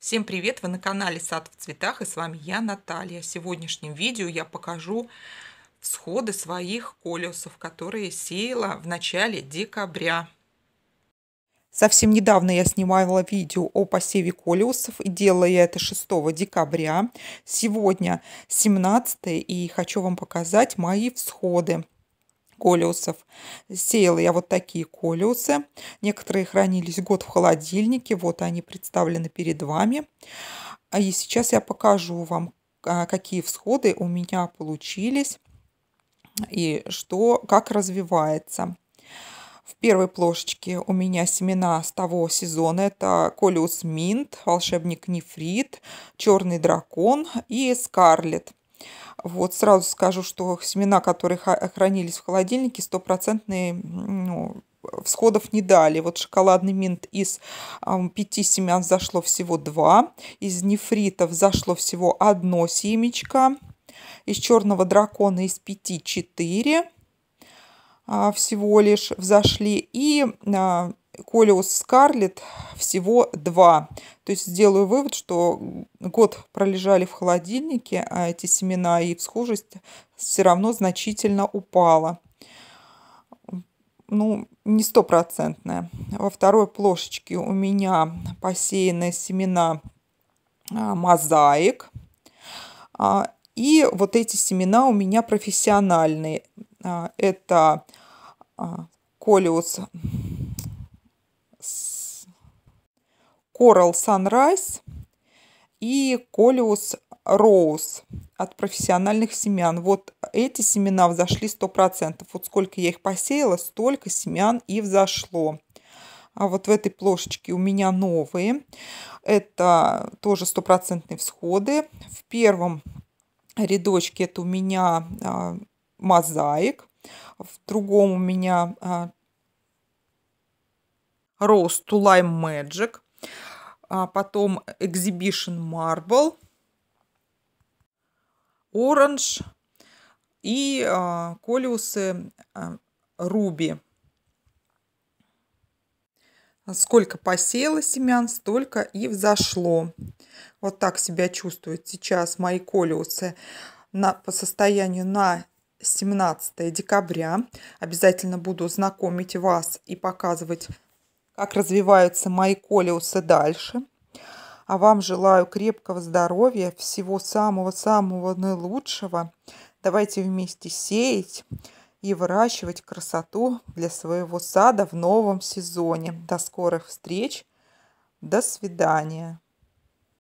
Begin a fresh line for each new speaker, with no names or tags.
Всем привет! Вы на канале Сад в цветах и с вами я, Наталья. В сегодняшнем видео я покажу всходы своих колесов, которые сеяла в начале декабря. Совсем недавно я снимала видео о посеве колеусов и делала я это 6 декабря. Сегодня 17 и хочу вам показать мои всходы колиусов. Сеяла я вот такие колиусы. Некоторые хранились год в холодильнике. Вот они представлены перед вами. А, и сейчас я покажу вам, а, какие всходы у меня получились и что, как развивается. В первой плошечке у меня семена с того сезона. Это Колиус Минт, Волшебник Нефрит, Черный Дракон и Скарлет. Вот сразу скажу, что семена, которые хранились в холодильнике, стопроцентные ну, всходов не дали. Вот шоколадный минт из э, пяти семян зашло всего два. Из нефритов зашло всего одно семечко. Из черного дракона из пяти четыре а, всего лишь взошли. И э, Колиус Скарлет всего два. То есть сделаю вывод, что год пролежали в холодильнике, а эти семена и всхожесть все равно значительно упала. Ну, не стопроцентная. Во второй плошечке у меня посеяны семена а, мозаик. А, и вот эти семена у меня профессиональные. А, это Колиус Coral Sunrise и Колиус Роуз от профессиональных семян. Вот эти семена взошли 100%. Вот сколько я их посеяла, столько семян и взошло. А вот в этой плошечке у меня новые. Это тоже стопроцентные всходы. В первом рядочке это у меня а, мозаик. В другом у меня а, Rose to Magic а потом Exhibition Marble, Orange и а, колиусы а, Ruby. Сколько посеяло семян, столько и взошло. Вот так себя чувствуют сейчас мои колиусы на, по состоянию на 17 декабря. Обязательно буду знакомить вас и показывать как развиваются мои колеусы дальше. А вам желаю крепкого здоровья, всего самого-самого наилучшего. Давайте вместе сеять и выращивать красоту для своего сада в новом сезоне. До скорых встреч. До свидания.